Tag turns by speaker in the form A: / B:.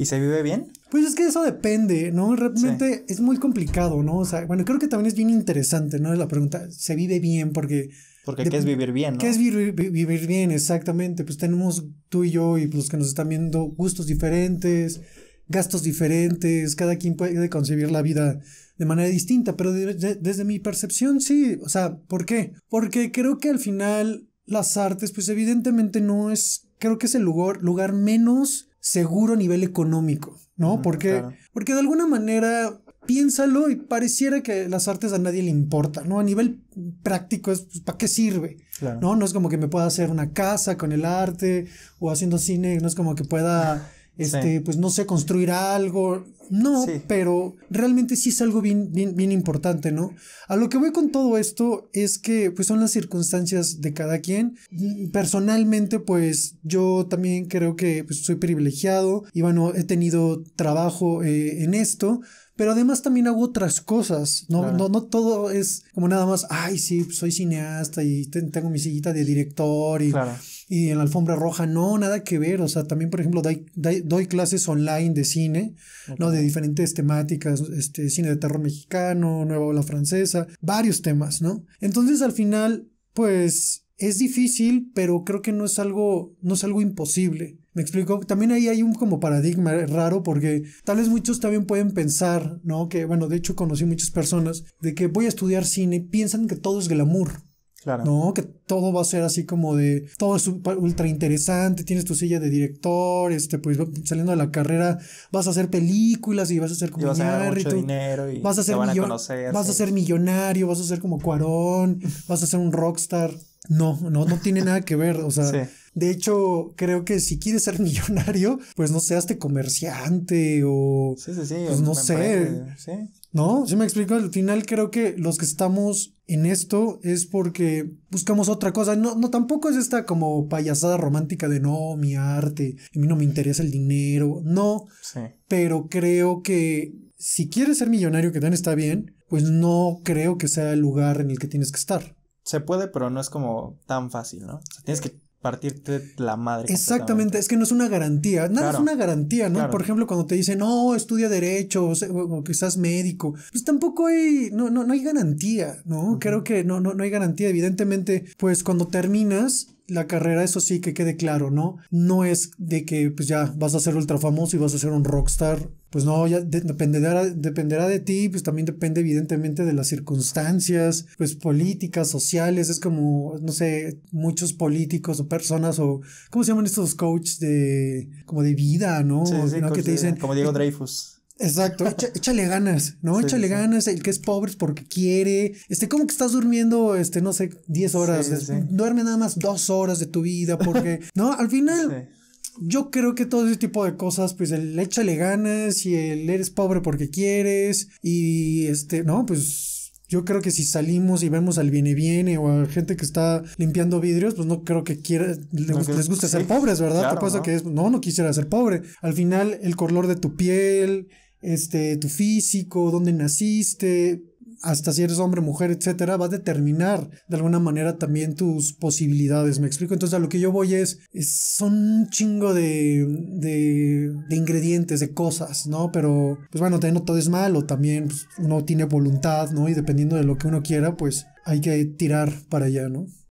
A: ¿Y se vive bien? Pues es que eso depende, ¿no? Realmente es muy complicado, ¿no? O sea, bueno, creo que también es bien interesante, ¿no? La pregunta, ¿se vive bien? Porque... Porque ¿qué es vivir bien? ¿no? ¿Qué es vivir, bien? Exactamente. Pues tenemos tú y yo y los que nos están viendo gustos diferentes, gastos diferentes, cada quien puede concebir la vida de manera distinta, pero desde mi percepción sí, o sea, ¿por qué? Porque creo que al final las artes, pues evidentemente no es, creo que es el lugar, lugar menos seguro a nivel económico, ¿no? porque, porque de alguna manera piénsalo y pareciera que las artes a nadie le importa, ¿no? A nivel práctico es pues, para qué sirve, ¿no? No es como que me pueda hacer una casa con el arte o haciendo cine, no es como que pueda este, pues no sé, construir algo. No, pero realmente sí es algo bien, bien, bien importante, ¿no? A lo que voy con todo esto es que, pues son las circunstancias de cada quien. Personalmente, pues yo también creo que pues, soy privilegiado y bueno, he tenido trabajo eh, en esto, pero además también hago otras cosas, ¿no? No, no todo es como nada más, ay, sí, soy cineasta y tengo mi sillita de director y y en la alfombra roja, no, nada que ver, o sea, también, por ejemplo, doy, doy clases online de cine, ¿no? De diferentes temáticas, este, cine de terror mexicano, nueva ola francesa, varios temas, ¿no? Entonces, al final, pues, es difícil, pero creo que no es algo, no es algo imposible. Me explico, también ahí hay un como paradigma raro porque tal vez muchos también pueden pensar, ¿no? Que bueno, de hecho conocí muchas personas de que voy a estudiar cine, piensan que todo es glamour, Claro. ¿No? Que todo va a ser así como de, todo es ultra interesante, tienes tu silla de director, este, pues saliendo de la carrera vas a hacer películas y vas a ser como... vas a y vas a ser Vas a ser millonario, vas a ser como Cuarón, vas a ser un rockstar. No, no, no tiene nada que ver, o sea... De hecho, creo que si quieres ser millonario, pues no seas de comerciante o... Sí, sí, sí. Pues no sé. sí ¿No? Si me explico, al final creo que los que estamos en esto es porque buscamos otra cosa. No, no tampoco es esta como payasada romántica de no, mi arte, a mí no me interesa el dinero. No. Sí. Pero creo que si quieres ser millonario, que también está bien, pues no creo que sea el lugar en el que tienes que estar. Se puede, pero no es como tan fácil, ¿no? tienes que partirte la madre. Exactamente, es que no es una garantía, nada es una garantía, ¿no? Por ejemplo, cuando te dicen, no, estudia derecho, o, quizás que médico, pues tampoco hay, no, no, hay garantía, ¿no? Creo que no, no, no hay garantía, evidentemente, pues cuando terminas, la carrera, eso sí, que quede claro, ¿no? No es de que pues ya vas a ser ultra famoso y vas a ser un rockstar. Pues no, ya dependerá, dependerá de ti, pues también depende evidentemente de las circunstancias, pues políticas, sociales, es como, no sé, muchos políticos o personas o, ¿cómo se llaman estos coaches de, como de vida, ¿no? ¿no? Que te dicen, como Diego Dreyfus. Exacto, échale ganas, ¿no? échale ganas, el que es pobre es porque quiere. Este, como que estás durmiendo, este, no sé, 10 horas? duerme nada más dos horas de tu vida porque, ¿no? Al final, yo creo que todo ese tipo de cosas, pues el échale ganas y el eres pobre porque quieres y este, no, pues yo creo que si salimos y vemos al viene viene o a gente que está limpiando vidrios, pues no creo que quiera, les, gusta guste ser pobres, ¿verdad? Claro, Te pasa que es, no, no quisiera ser pobre. Al final, el color de tu piel, este, tu físico, dónde naciste, hasta si eres hombre, mujer, etcétera, va a determinar de alguna manera también tus posibilidades. ¿Me explico? Entonces, a lo que yo voy es, son un chingo de, de, ingredientes, de cosas, ¿no? Pero, pues bueno, también no todo es malo, también pues, uno tiene voluntad, ¿no? Y dependiendo de lo que uno quiera, pues hay que tirar para allá, ¿no?